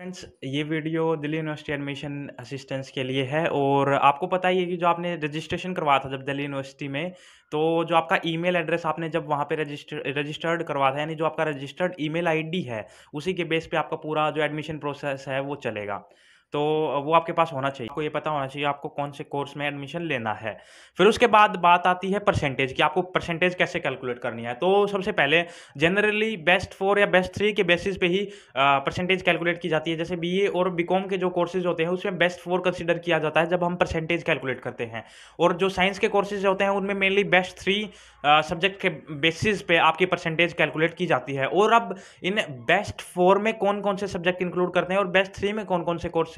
friends ये video Delhi university admission assistance के लिए है और आपको पता ही है कि जो आपने रजिस्ट्रेशन करवाया था जब दिल्ली यूनिवर्सिटी में तो जो आपका ईमेल एड्रेस आपने जब वहाँ पे रजिस्टर रजिस्टर्ड करवाया था यानी जो आपका रजिस्टर्ड ईमेल आईडी है उसी के बेस पे आपका पूरा जो एडमिशन प्रोसेस है वो चलेगा तो वो आपके पास होना चाहिए आपको ये पता होना चाहिए आपको कौन से कोर्स में एडमिशन लेना है फिर उसके बाद बात आती है परसेंटेज की आपको परसेंटेज कैसे कैलकुलेट करनी है तो सबसे पहले जनरली बेस्ट फोर या बेस्ट थ्री के बेसिस पे ही परसेंटेज कैलकुलेट की जाती है जैसे बी और बी के जो कोर्सेज होते हैं उसमें बेस्ट फोर कंसिडर किया जाता है जब हम परसेंटेज कैलकुलेट करते हैं और जो साइंस के कोर्सेज होते हैं उनमें मेनली बेस्ट थ्री सब्जेक्ट के बेसिस पे आपकी परसेंटेज कैलकुलेट की जाती है और अब इन बेस्ट फोर में कौन कौन से सब्जेक्ट इंक्लूड करते हैं और बेस्ट थ्री में कौन कौन से कोर्स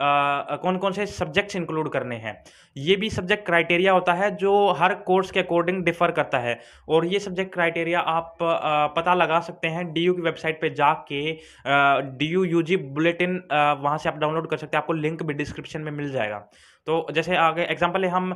आ, कौन कौन से सब्जेक्ट्स इंक्लूड करने हैं ये भी सब्जेक्ट क्राइटेरिया होता है जो हर कोर्स के अकॉर्डिंग डिफर करता है और ये सब्जेक्ट क्राइटेरिया आप आ, पता लगा सकते हैं डी की वेबसाइट पे जाके D U U G bulletin वहाँ से आप डाउनलोड कर सकते हैं आपको लिंक भी डिस्क्रिप्शन में मिल जाएगा तो जैसे आगे एग्जाम्पल है हम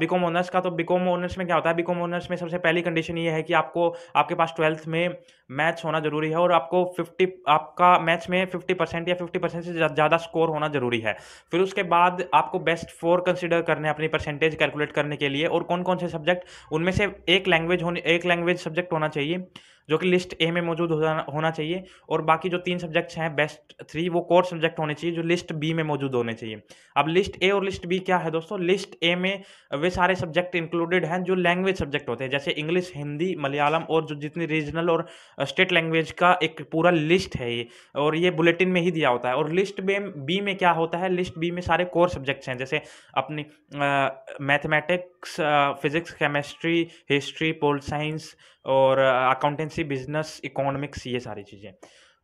बीकॉम ऑनर्स का तो बीकॉम ऑनर्स में क्या होता है बीकॉम ऑनर्स में सबसे पहली कंडीशन ये है कि आपको आपके पास ट्वेल्थ में मैथ्स होना जरूरी है और आपको फिफ्टी आपका मैथ्स में फिफ्टी परसेंट या फिफ्टी परसेंट से ज़्यादा स्कोर होना जरूरी है ज़रूरी है फिर उसके बाद आपको बेस्ट फोर कंसिडर करने अपनी परसेंटेज कैलकुलेट करने के लिए और कौन कौन से सब्जेक्ट उनमें से एक लैंग्वेज होने एक लैंग्वेज सब्जेक्ट होना चाहिए जो कि लिस्ट ए में मौजूद होना चाहिए और बाकी जो तीन सब्जेक्ट्स हैं बेस्ट थ्री वो कोर सब्जेक्ट होने चाहिए जो लिस्ट बी में मौजूद होने चाहिए अब लिस्ट ए और लिस्ट बी क्या है दोस्तों लिस्ट ए में वे सारे सब्जेक्ट इंक्लूडेड हैं जो लैंग्वेज सब्जेक्ट होते हैं जैसे इंग्लिश हिंदी मलयालम और जो जितनी रीजनल और स्टेट लैंग्वेज का एक पूरा लिस्ट है ये और ये बुलेटिन में ही दिया होता है और लिस्ट बी में क्या होता है लिस्ट बी में सारे कोर सब्जेक्ट्स हैं जैसे अपनी mathematic physics physics chemistry history pol science और अकाउंटेंसी बिजनेस इकोनॉमिक्स ये सारी चीज़ें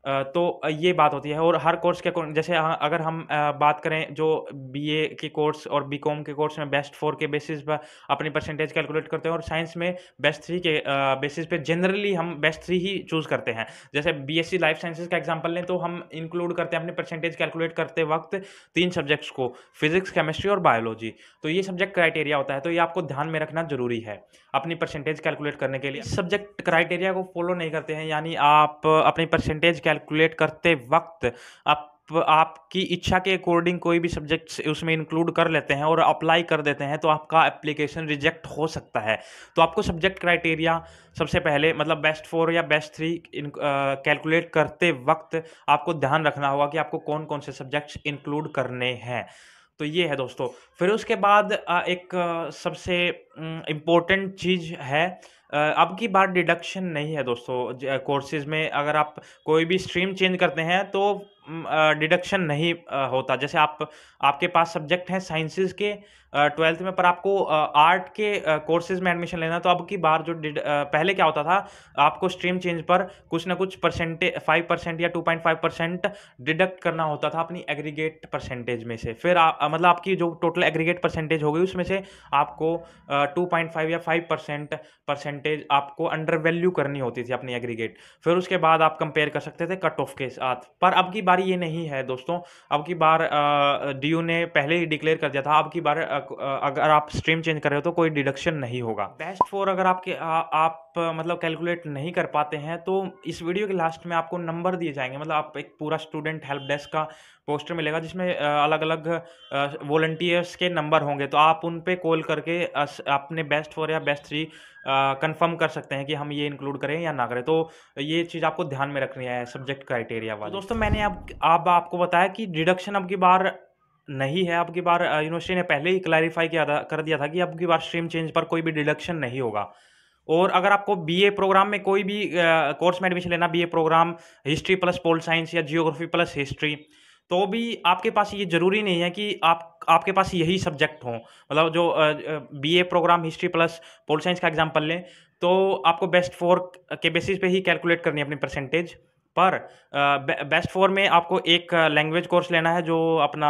तो ये बात होती है और हर कोर्स के जैसे अगर हम बात करें जो बीए के कोर्स और बीकॉम के कोर्स में बेस्ट फोर के बेसिस पर अपनी परसेंटेज कैलकुलेट करते हैं और साइंस में बेस्ट थ्री के बेसिस पे जनरली हम बेस्ट थ्री ही चूज़ करते हैं जैसे बीएससी लाइफ साइंसेज का एग्जांपल लें तो हम इंक्लूड करते हैं अपने परसेंटेज कैलकुलेट करते वक्त तीन सब्जेक्ट्स को फिजिक्स केमिस्ट्री और बायोलॉजी तो ये सब्जेक्ट क्राइटेरिया होता है तो ये आपको ध्यान में रखना जरूरी है अपनी परसेंटेज कैलकुलेट करने के लिए सब्जेक्ट क्राइटेरिया को फॉलो नहीं करते हैं यानी आप अपनी परसेंटेज कैलकुलेट करते वक्त आप आपकी इच्छा के अकॉर्डिंग कोई भी सब्जेक्ट उसमें इंक्लूड कर लेते हैं और अप्लाई कर देते हैं तो आपका एप्लीकेशन रिजेक्ट हो सकता है तो आपको सब्जेक्ट क्राइटेरिया सबसे पहले मतलब बेस्ट फोर या बेस्ट थ्री कैलकुलेट करते वक्त आपको ध्यान रखना होगा कि आपको कौन कौन से सब्जेक्ट्स इंक्लूड करने हैं तो ये है दोस्तों फिर उसके बाद एक सबसे इम्पोर्टेंट चीज़ है अब की बार डिडक्शन नहीं है दोस्तों कोर्सेज में अगर आप कोई भी स्ट्रीम चेंज करते हैं तो डिडक्शन नहीं होता जैसे आप आपके पास सब्जेक्ट हैं साइंसेज के ट्वेल्थ में पर आपको आर्ट के कोर्सेज में एडमिशन लेना तो अब की बार जो पहले क्या होता था आपको स्ट्रीम चेंज पर कुछ ना कुछ परसेंटेज फाइव परसेंट या two point five percent deduct करना होता था अपनी एग्रीगेट परसेंटेज में से फिर आ, मतलब आपकी जो टोटल एग्रीगेट परसेंटेज हो गई उसमें से आपको टू पॉइंट फाइव या फाइव परसेंट परसेंटेज आपको अंडर वैल्यू करनी होती थी अपनी एग्रीगेट फिर उसके बाद आप कंपेयर कर सकते थे कट ऑफ के साथ पर अब की बार ये नहीं है दोस्तों अब की बार डी ने पहले ही डिक्लेयर कर दिया था अब की बार अगर आप स्ट्रीम चेंज कर रहे हो तो कोई डिडक्शन नहीं होगा बेस्ट फोर अगर आपके आ, आप मतलब कैलकुलेट नहीं कर पाते हैं तो इस वीडियो के लास्ट में आपको नंबर दिए जाएंगे मतलब आप एक पूरा स्टूडेंट हेल्प डेस्क का पोस्टर मिलेगा जिसमें अलग अलग वॉल्टियर्स के नंबर होंगे तो आप उन पर कॉल करके अपने बेस्ट फोर या बेस्ट थ्री कंफर्म कर सकते हैं कि हम ये इंक्लूड करें या ना करें तो ये चीज़ आपको ध्यान में रखनी है सब्जेक्ट क्राइटेरिया वाला दोस्तों मैंने अब आप, आप, आपको बताया कि डिडक्शन अब की बार नहीं है आपकी बार यूनिवर्सिटी ने पहले ही क्लैरिफाई किया था कर दिया था कि आपकी बार स्ट्रीम चेंज पर कोई भी डिडक्शन नहीं होगा और अगर आपको बीए प्रोग्राम में कोई भी कोर्स में एडमिशन लेना BA programme history plus pol science या जियोग्राफी प्लस हिस्ट्री तो भी आपके पास ये ज़रूरी नहीं है कि आप आपके पास यही सब्जेक्ट हों मतलब जो BA programme history plus pol science का एग्जाम्पल लें तो आपको बेस्ट फोर के बेसिस पे ही कैलकुलेट करनी है अपनी परसेंटेज पर बेस्ट फोर में आपको एक लैंग्वेज कोर्स लेना है जो अपना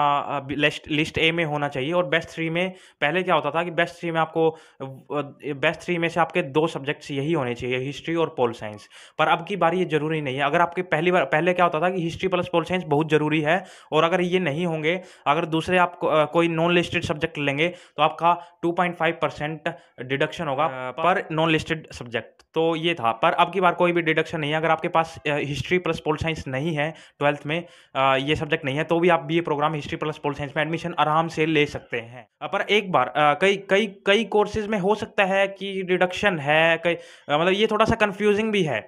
लिस्ट ए में होना चाहिए और बेस्ट थ्री में पहले क्या होता था कि बेस्ट थ्री में आपको बेस्ट थ्री में से आपके दो सब्जेक्ट्स यही होने चाहिए हिस्ट्री और पोल साइंस पर अब की बार ये ज़रूरी नहीं है अगर आपके पहली बार पहले क्या होता था कि हिस्ट्री प्लस पोल साइंस बहुत ज़रूरी है और अगर ये नहीं होंगे अगर दूसरे आप को, कोई नॉन लिस्टेड सब्जेक्ट लेंगे तो आपका two point five percent deduction होगा पर नॉन लिस्टेड सब्जेक्ट तो ये था पर अब की बार कोई भी डिडक्शन नहीं है अगर आपके पास history history plus pol science नहीं है ट्वेल्थ में आ, ये सब्जेक्ट नहीं है तो भी आप B programme history plus pol science में एडमिशन आराम से ले सकते हैं पर एक बार आ, कई कई कई कोर्सेज में हो सकता है कि रिडक्शन है कई मतलब ये थोड़ा सा कन्फ्यूजिंग भी है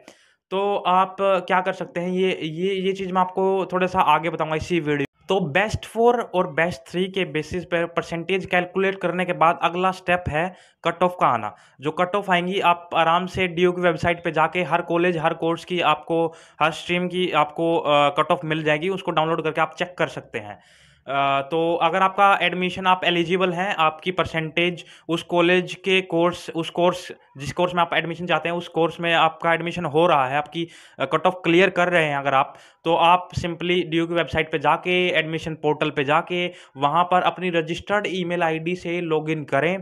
तो आप क्या कर सकते हैं ये ये ये चीज़ मैं आपको थोड़ा सा आगे बताऊंगा इसी वीडियो तो बेस्ट फोर और बेस्ट थ्री के बेसिस पर परसेंटेज कैलकुलेट करने के बाद अगला स्टेप है कट ऑफ का आना जो कट ऑफ आएंगी आप आराम से डी की वेबसाइट पे जाके हर कॉलेज हर कोर्स की आपको हर स्ट्रीम की आपको कट ऑफ मिल जाएगी उसको डाउनलोड करके आप चेक कर सकते हैं तो अगर आपका एडमिशन आप एलिजिबल हैं आपकी परसेंटेज उस कॉलेज के कोर्स उस कोर्स जिस कोर्स में आप एडमिशन चाहते हैं उस कोर्स में आपका एडमिशन हो रहा है आपकी कट ऑफ क्लियर कर रहे हैं अगर आप तो आप सिंपली डी की वेबसाइट पे जाके एडमिशन पोर्टल पे जाके वहाँ पर अपनी रजिस्टर्ड ई मेल से इन करें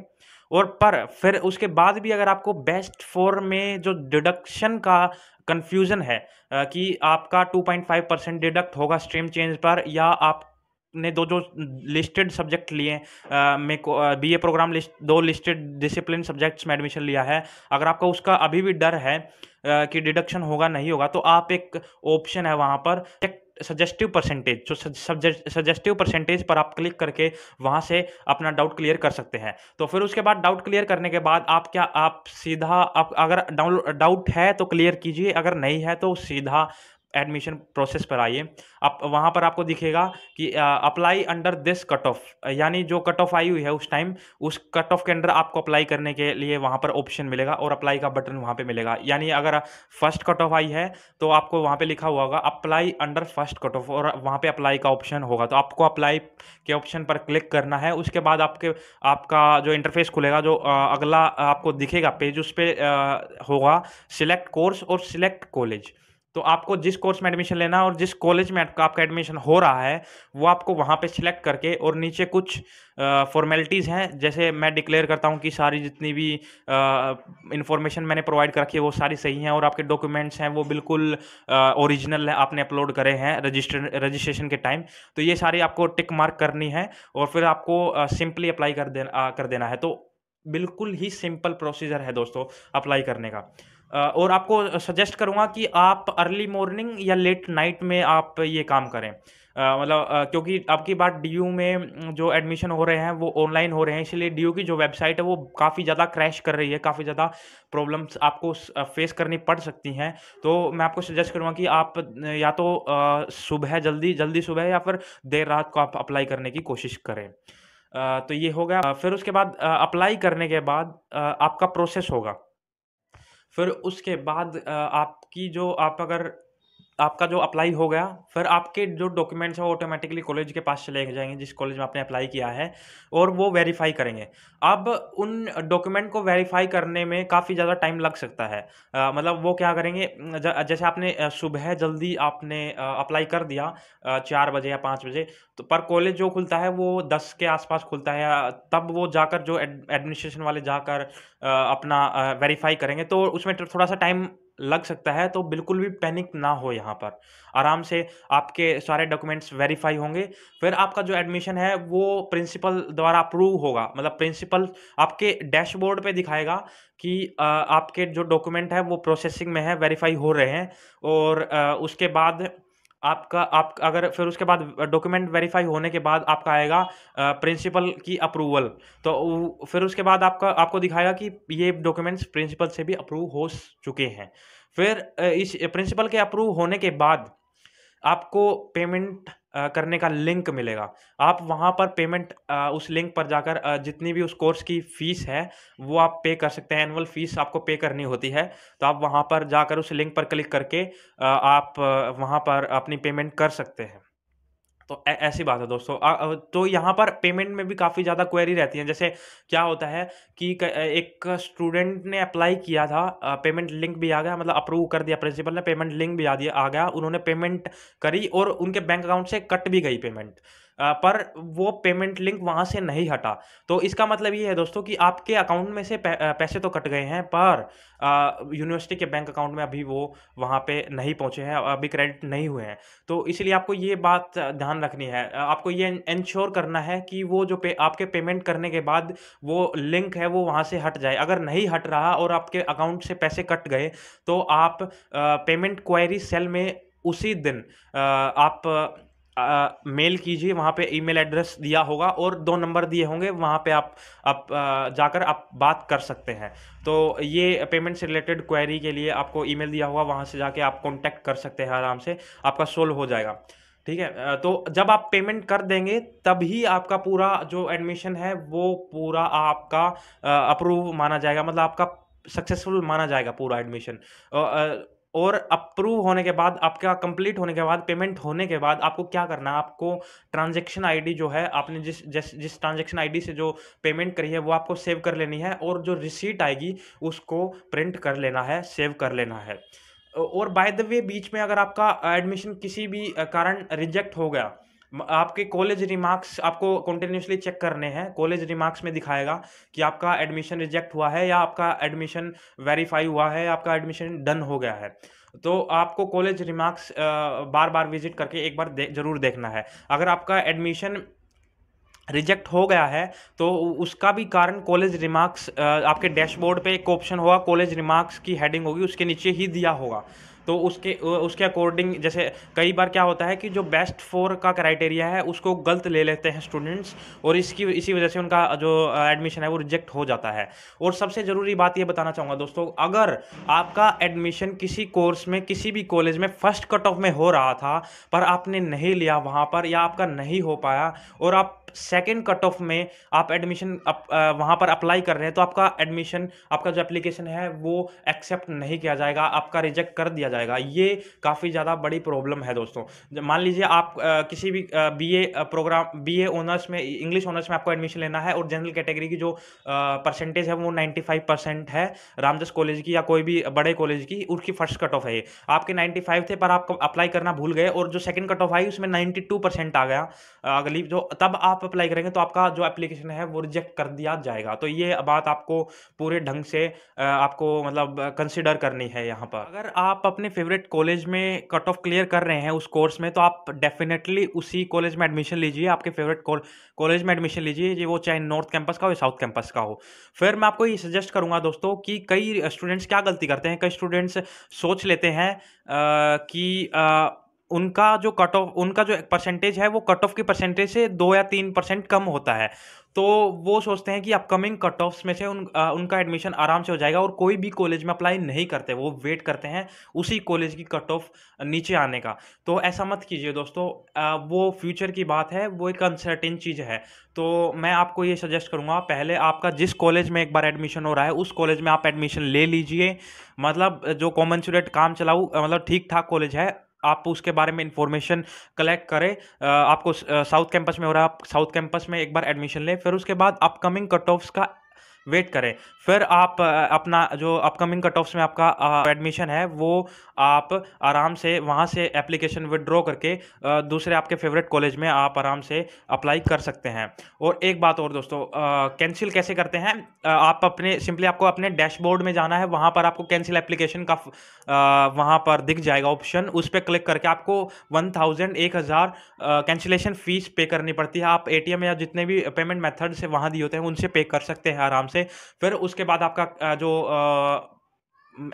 और पर फिर उसके बाद भी अगर आपको बेस्ट फोर में जो डिडक्शन का कन्फ्यूज़न है कि आपका 2.5 परसेंट डिडक्ट होगा स्ट्रीम चेंज पर या आप ने दो जो लिस्टेड सब्जेक्ट लिए में बी ए प्रोग्राम लिस्ट दो लिस्टेड डिसिप्लिन सब्जेक्ट्स में एडमिशन लिया है अगर आपका उसका अभी भी डर है आ, कि डिडक्शन होगा नहीं होगा तो आप एक ऑप्शन है वहाँ पर सजेस्टिव परसेंटेज जो सजेस्टिव परसेंटेज पर आप क्लिक करके वहाँ से अपना डाउट क्लियर कर सकते हैं तो फिर उसके बाद डाउट क्लियर करने के बाद आप क्या आप सीधा आप अगर डाउट है तो क्लियर कीजिए अगर नहीं है तो सीधा एडमिशन प्रोसेस पर आइए आप वहाँ पर आपको दिखेगा कि apply under this cut off यानी जो कट ऑफ आई हुई है उस टाइम उस कट ऑफ के अंडर आपको अप्लाई करने के लिए वहाँ पर ऑप्शन मिलेगा और अप्लाई का बटन वहाँ पे मिलेगा यानी अगर फर्स्ट कट ऑफ आई है तो आपको वहाँ पे लिखा हुआ होगा apply under first cut off और वहाँ पर अप्लाई का ऑप्शन होगा तो आपको अप्लाई के ऑप्शन पर क्लिक करना है उसके बाद आपके आपका जो इंटरफेस खुलेगा जो अगला आपको दिखेगा पेज उस पर होगा सिलेक्ट कोर्स और सिलेक्ट कॉलेज तो आपको जिस कोर्स में एडमिशन लेना है और जिस कॉलेज में आपका एडमिशन हो रहा है वो आपको वहाँ पे सिलेक्ट करके और नीचे कुछ फॉर्मेलिटीज़ हैं जैसे मैं डिक्लेयर करता हूँ कि सारी जितनी भी इन्फॉर्मेशन मैंने प्रोवाइड कर रखी है वो सारी सही हैं और आपके डॉक्यूमेंट्स हैं वो बिल्कुल ओरिजिनल है आपने अपलोड करे हैं रजिस्टर रजिस्ट्रेशन के टाइम तो ये सारी आपको टिक मार्क करनी है और फिर आपको सिंपली अप्लाई कर देना कर देना है तो बिल्कुल ही सिंपल प्रोसीजर है दोस्तों अप्लाई करने का और आपको सजेस्ट करूँगा कि आप अर्ली मॉर्निंग या लेट नाइट में आप ये काम करें मतलब क्योंकि आपकी बात डी में जो एडमिशन हो रहे हैं वो ऑनलाइन हो रहे हैं इसलिए डी की जो वेबसाइट है वो काफ़ी ज़्यादा क्रैश कर रही है काफ़ी ज़्यादा प्रॉब्लम्स आपको फेस करनी पड़ सकती हैं तो मैं आपको सजेस्ट करूँगा कि आप या तो सुबह जल्दी जल्दी सुबह या फिर देर रात को आप अप्लाई करने की कोशिश करें तो ये हो गया फिर उसके बाद अप्लाई करने के बाद आपका प्रोसेस होगा फिर उसके बाद आपकी जो आप अगर आपका जो अप्लाई हो गया फिर आपके जो डॉक्यूमेंट्स हैं वो ऑटोमेटिकली कॉलेज के पास चले जाएंगे जिस कॉलेज में आपने अप्लाई किया है और वो वेरीफाई करेंगे अब उन डॉक्यूमेंट को वेरीफाई करने में काफ़ी ज़्यादा टाइम लग सकता है आ, मतलब वो क्या करेंगे जैसे आपने सुबह जल्दी आपने अप्लाई कर दिया चार बजे या पाँच बजे तो पर कॉलेज जो खुलता है वो दस के आसपास खुलता है तब वो जाकर जो एडमिनिस्ट्रेशन वाले जाकर अपना वेरीफाई करेंगे तो उसमें थोड़ा सा टाइम लग सकता है तो बिल्कुल भी पैनिक ना हो यहाँ पर आराम से आपके सारे डॉक्यूमेंट्स वेरीफाई होंगे फिर आपका जो एडमिशन है वो प्रिंसिपल द्वारा अप्रूव होगा मतलब प्रिंसिपल आपके डैशबोर्ड पे दिखाएगा कि आपके जो डॉक्यूमेंट है वो प्रोसेसिंग में है वेरीफाई हो रहे हैं और उसके बाद आपका आप अगर फिर उसके बाद डॉक्यूमेंट वेरीफाई होने के बाद आपका आएगा प्रिंसिपल की अप्रूवल तो फिर उसके बाद आपका आपको दिखाएगा कि ये डॉक्यूमेंट्स प्रिंसिपल से भी अप्रूव हो चुके हैं फिर इस प्रिंसिपल के अप्रूव होने के बाद आपको पेमेंट करने का लिंक मिलेगा आप वहाँ पर पेमेंट उस लिंक पर जाकर जितनी भी उस कोर्स की फ़ीस है वो आप पे कर सकते हैं एनुअल फ़ीस आपको पे करनी होती है तो आप वहाँ पर जाकर उस लिंक पर क्लिक करके आप वहाँ पर अपनी पेमेंट कर सकते हैं तो ऐसी बात है दोस्तों आ, तो यहाँ पर पेमेंट में भी काफ़ी ज़्यादा क्वेरी रहती है जैसे क्या होता है कि एक स्टूडेंट ने अप्लाई किया था पेमेंट लिंक भी आ गया मतलब अप्रूव कर दिया प्रिंसिपल ने पेमेंट लिंक भी आ दिया आ गया उन्होंने पेमेंट करी और उनके बैंक अकाउंट से कट भी गई पेमेंट पर वो पेमेंट लिंक वहाँ से नहीं हटा तो इसका मतलब ये है दोस्तों कि आपके अकाउंट में से पैसे तो कट गए हैं पर यूनिवर्सिटी के बैंक अकाउंट में अभी वो वहाँ पे नहीं पहुँचे हैं अभी क्रेडिट नहीं हुए हैं तो इसलिए आपको ये बात ध्यान रखनी है आपको ये इंश्योर करना है कि वो जो पे आपके पेमेंट करने के बाद वो लिंक है वो वहाँ से हट जाए अगर नहीं हट रहा और आपके अकाउंट से पैसे कट गए तो आप पेमेंट क्वायरी सेल में उसी दिन आप मेल कीजिए वहाँ पे ईमेल एड्रेस दिया होगा और दो नंबर दिए होंगे वहाँ पे आप आप जाकर आप बात कर सकते हैं तो ये पेमेंट से रिलेटेड क्वेरी के लिए आपको ईमेल दिया होगा वहाँ से जाके आप कॉन्टैक्ट कर सकते हैं आराम से आपका सोल्व हो जाएगा ठीक है तो जब आप पेमेंट कर देंगे तभी आपका पूरा जो एडमिशन है वो पूरा आपका अप्रूव माना जाएगा मतलब आपका सक्सेसफुल माना जाएगा पूरा एडमिशन और अप्रूव होने के बाद आपका कंप्लीट होने के बाद पेमेंट होने के बाद आपको क्या करना है आपको ट्रांजेक्शन आईडी जो है आपने जिस जिस जिस ट्रांजेक्शन आईडी से जो पेमेंट करी है वो आपको सेव कर लेनी है और जो रिसीट आएगी उसको प्रिंट कर लेना है सेव कर लेना है और बाय द वे बीच में अगर आपका एडमिशन किसी भी कारण रिजेक्ट हो गया आपके कॉलेज रिमार्क्स आपको कंटिन्यूसली चेक करने हैं कॉलेज रिमार्क्स में दिखाएगा कि आपका एडमिशन रिजेक्ट हुआ है या आपका एडमिशन वेरीफाई हुआ है आपका एडमिशन डन हो गया है तो आपको कॉलेज रिमार्क्स बार बार विजिट करके एक बार दे, जरूर देखना है अगर आपका एडमिशन रिजेक्ट हो गया है तो उसका भी कारण कॉलेज रिमार्क्स आपके डैशबोर्ड पे एक ऑप्शन होगा कॉलेज रिमार्क्स की हेडिंग होगी उसके नीचे ही दिया होगा तो उसके उसके अकॉर्डिंग जैसे कई बार क्या होता है कि जो बेस्ट फोर का क्राइटेरिया है उसको गलत ले लेते हैं स्टूडेंट्स और इसकी इसी वजह से उनका जो एडमिशन है वो रिजेक्ट हो जाता है और सबसे ज़रूरी बात ये बताना चाहूँगा दोस्तों अगर आपका एडमिशन किसी कोर्स में किसी भी कॉलेज में फर्स्ट कट ऑफ में हो रहा था पर आपने नहीं लिया वहाँ पर या आपका नहीं हो पाया और आप सेकेंड कट ऑफ में आप एडमिशन वहाँ पर अप्लाई कर रहे हैं तो आपका एडमिशन आपका जो एप्लीकेशन है वो एक्सेप्ट नहीं किया जाएगा आपका रिजेक्ट कर दिया जाएगा ये काफ़ी ज़्यादा बड़ी प्रॉब्लम है दोस्तों मान लीजिए आप आ, किसी भी बीए प्रोग्राम बीए ऑनर्स में इंग्लिश ऑनर्स में आपको एडमिशन लेना है और जनरल कैटेगरी की जो परसेंटेज है वो नाइन्टी फाइव परसेंट है रामदास कॉलेज की या कोई भी बड़े कॉलेज की उसकी फर्स्ट कट ऑफ है ये आपके नाइन्टी फाइव थे पर आप अप्लाई करना भूल गए और जो सेकेंड कट ऑफ आई उसमें नाइन्टी टू परसेंट आ गया अगली जो तब आप अप्लाई करेंगे तो आपका जो एप्लीकेशन है वो रिजेक्ट कर दिया जाएगा तो ये बात आपको पूरे ढंग से आपको मतलब कंसिडर करनी है यहाँ पर अगर आप अपने फेवरेट कॉलेज में कट ऑफ क्लियर कर रहे हैं उस कोर्स में तो आप डेफिनेटली उसी कॉलेज में एडमिशन लीजिए आपके फेवरेट कॉलेज में एडमिशन लीजिए जी वो चाहे नॉर्थ कैंपस का हो या साउथ कैंपस का हो फिर मैं आपको ये सजेस्ट करूँगा दोस्तों कि कई स्टूडेंट्स क्या गलती करते हैं कई स्टूडेंट्स सोच लेते हैं कि आ, उनका जो कट ऑफ उनका जो परसेंटेज है वो कट ऑफ की परसेंटेज से दो या तीन परसेंट कम होता है तो वो सोचते हैं कि अपकमिंग कट ऑफ्स में से उन आ, उनका एडमिशन आराम से हो जाएगा और कोई भी कॉलेज में अप्लाई नहीं करते वो वेट करते हैं उसी कॉलेज की कट ऑफ नीचे आने का तो ऐसा मत कीजिए दोस्तों आ, वो फ्यूचर की बात है वो एक अनसर्टेन चीज़ है तो मैं आपको ये सजेस्ट करूँगा पहले आपका जिस कॉलेज में एक बार एडमिशन हो रहा है उस कॉलेज में आप एडमिशन ले लीजिए मतलब जो स्टूडेंट काम चलाऊ मतलब ठीक ठाक कॉलेज है आप उसके बारे में इंफॉर्मेशन कलेक्ट करें आपको साउथ कैंपस में हो रहा है आप साउथ कैंपस में एक बार एडमिशन लें फिर उसके बाद अपकमिंग कट ऑफ्स का वेट करें फिर आप अपना जो अपकमिंग कट ऑफ्स में आपका एडमिशन है वो आप आराम से वहाँ से एप्लीकेशन विदड्रॉ करके दूसरे आपके फेवरेट कॉलेज में आप आराम से अप्लाई कर सकते हैं और एक बात और दोस्तों कैंसिल कैसे करते हैं आप अपने सिंपली आपको अपने डैशबोर्ड में जाना है वहाँ पर आपको कैंसिल एप्लीकेशन का वहाँ पर दिख जाएगा ऑप्शन उस पर क्लिक करके आपको वन थाउजेंड एक हज़ार कैंसिलेशन फ़ीस पे करनी पड़ती है आप ए या जितने भी पेमेंट मेथड से वहाँ दिए होते हैं उनसे पे कर सकते हैं आराम से से फिर उसके बाद आपका जो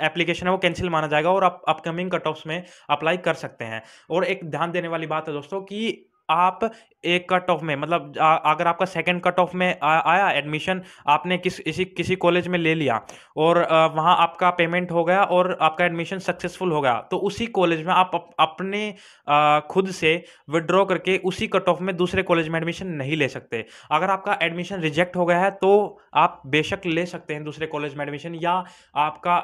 एप्लीकेशन है वो कैंसिल माना जाएगा और आप अपकमिंग कट ऑफ्स में अप्लाई कर सकते हैं और एक ध्यान देने वाली बात है दोस्तों कि आप एक कट ऑफ में मतलब आ, अगर आपका सेकंड कट ऑफ में आ, आया एडमिशन आपने किस इसी किसी कॉलेज में ले लिया और आ, वहाँ आपका पेमेंट हो गया और आपका एडमिशन सक्सेसफुल हो गया तो उसी कॉलेज में आप अप, अपने आ, खुद से विड्रॉ करके उसी कट ऑफ में दूसरे कॉलेज में एडमिशन नहीं ले सकते अगर आपका एडमिशन रिजेक्ट हो गया है तो आप बेशक ले सकते हैं दूसरे कॉलेज में एडमिशन या आपका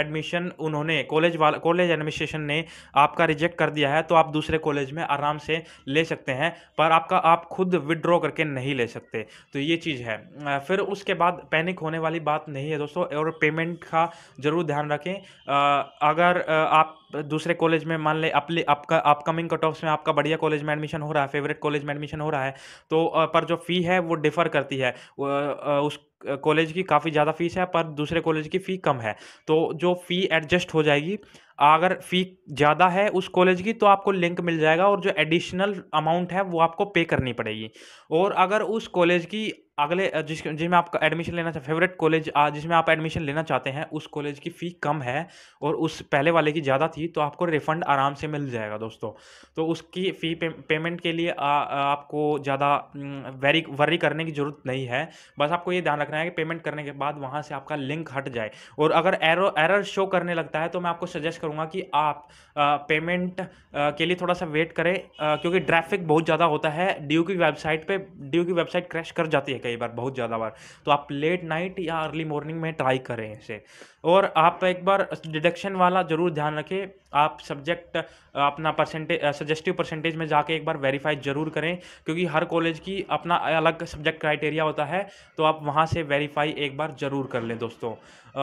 एडमिशन उन्होंने कॉलेज वाला कॉलेज एडमिनिस्ट्रेशन ने आपका रिजेक्ट कर दिया है तो आप दूसरे कॉलेज में आराम से ले सकते सकते हैं पर आपका आप खुद विड्रॉ करके नहीं ले सकते तो ये चीज़ है फिर उसके बाद पैनिक होने वाली बात नहीं है दोस्तों और पेमेंट का ज़रूर ध्यान रखें अगर आप दूसरे कॉलेज में मान लें अपने आपका अपकमिंग कट ऑफ्स में आपका बढ़िया कॉलेज में एडमिशन हो रहा है फेवरेट कॉलेज में एडमिशन हो रहा है तो पर जो फ़ी है वो डिफ़र करती है उस कॉलेज की काफ़ी ज़्यादा फीस है पर दूसरे कॉलेज की फ़ी कम है तो जो फ़ी एडजस्ट हो जाएगी अगर फ़ी ज़्यादा है उस कॉलेज की तो आपको लिंक मिल जाएगा और जो एडिशनल अमाउंट है वो आपको पे करनी पड़ेगी और अगर उस कॉलेज की अगले जिस जिसमें आपका एडमिशन लेना चाहते फेवरेट कॉलेज जिसमें आप एडमिशन लेना चाहते हैं उस कॉलेज की फ़ी कम है और उस पहले वाले की ज़्यादा थी तो आपको रिफ़ंड आराम से मिल जाएगा दोस्तों तो उसकी फ़ी पे, पेमेंट के लिए आ, आपको ज़्यादा वेरी वरी करने की ज़रूरत नहीं है बस आपको ये ध्यान रखना है कि पेमेंट करने के बाद वहाँ से आपका लिंक हट जाए और अगर एरो एरर शो करने लगता है तो मैं आपको सजेस्ट करूँगा कि आप पेमेंट के लिए थोड़ा सा वेट करें क्योंकि ट्रैफिक बहुत ज़्यादा होता है ड्यू की वेबसाइट पर ड्यू की वेबसाइट क्रैश कर जाती है कई बार बहुत ज़्यादा बार तो आप लेट नाइट या अर्ली मॉर्निंग में ट्राई करें इसे और आप एक बार डिडक्शन वाला ज़रूर ध्यान रखें आप सब्जेक्ट अपना परसेंटेज सजेस्टिव परसेंटेज में जाके एक बार वेरीफाई ज़रूर करें क्योंकि हर कॉलेज की अपना अलग सब्जेक्ट क्राइटेरिया होता है तो आप वहाँ से वेरीफाई एक बार ज़रूर कर लें दोस्तों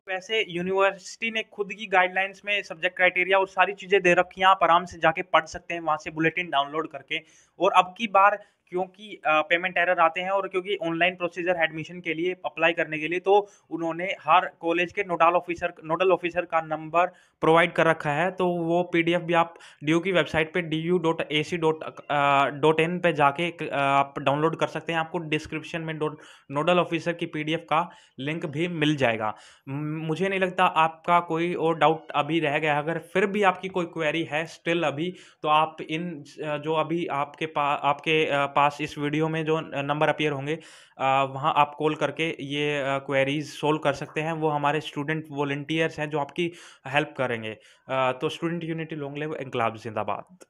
वैसे यूनिवर्सिटी ने खुद की गाइडलाइंस में सब्जेक्ट क्राइटेरिया और सारी चीज़ें दे रखी हैं आप आराम से जाके पढ़ सकते हैं वहाँ से बुलेटिन डाउनलोड करके और अब की बार क्योंकि पेमेंट एरर आते हैं और क्योंकि ऑनलाइन प्रोसीजर एडमिशन के लिए अप्लाई करने के लिए तो उन्होंने हर कॉलेज के नोडल ऑफिसर नोडल ऑफिसर का नंबर प्रोवाइड कर रखा है तो वो पीडीएफ भी आप डी की वेबसाइट पे D U dot A C dot dot in पर जाके आप डाउनलोड कर सकते हैं आपको डिस्क्रिप्शन में नोडल ऑफिसर की पी का लिंक भी मिल जाएगा मुझे नहीं लगता आपका कोई और डाउट अभी रह गया अगर फिर भी आपकी कोई क्वेरी है स्टिल अभी तो आप इन जो अभी आपके पा आपके पास इस वीडियो में जो नंबर अपीयर होंगे वहाँ आप कॉल करके ये क्वेरीज सोल्व कर सकते हैं वो हमारे स्टूडेंट वॉल्टियर्स हैं जो आपकी हेल्प करेंगे तो स्टूडेंट यूनिटी लोंगलेव इंकलाब जिंदाबाद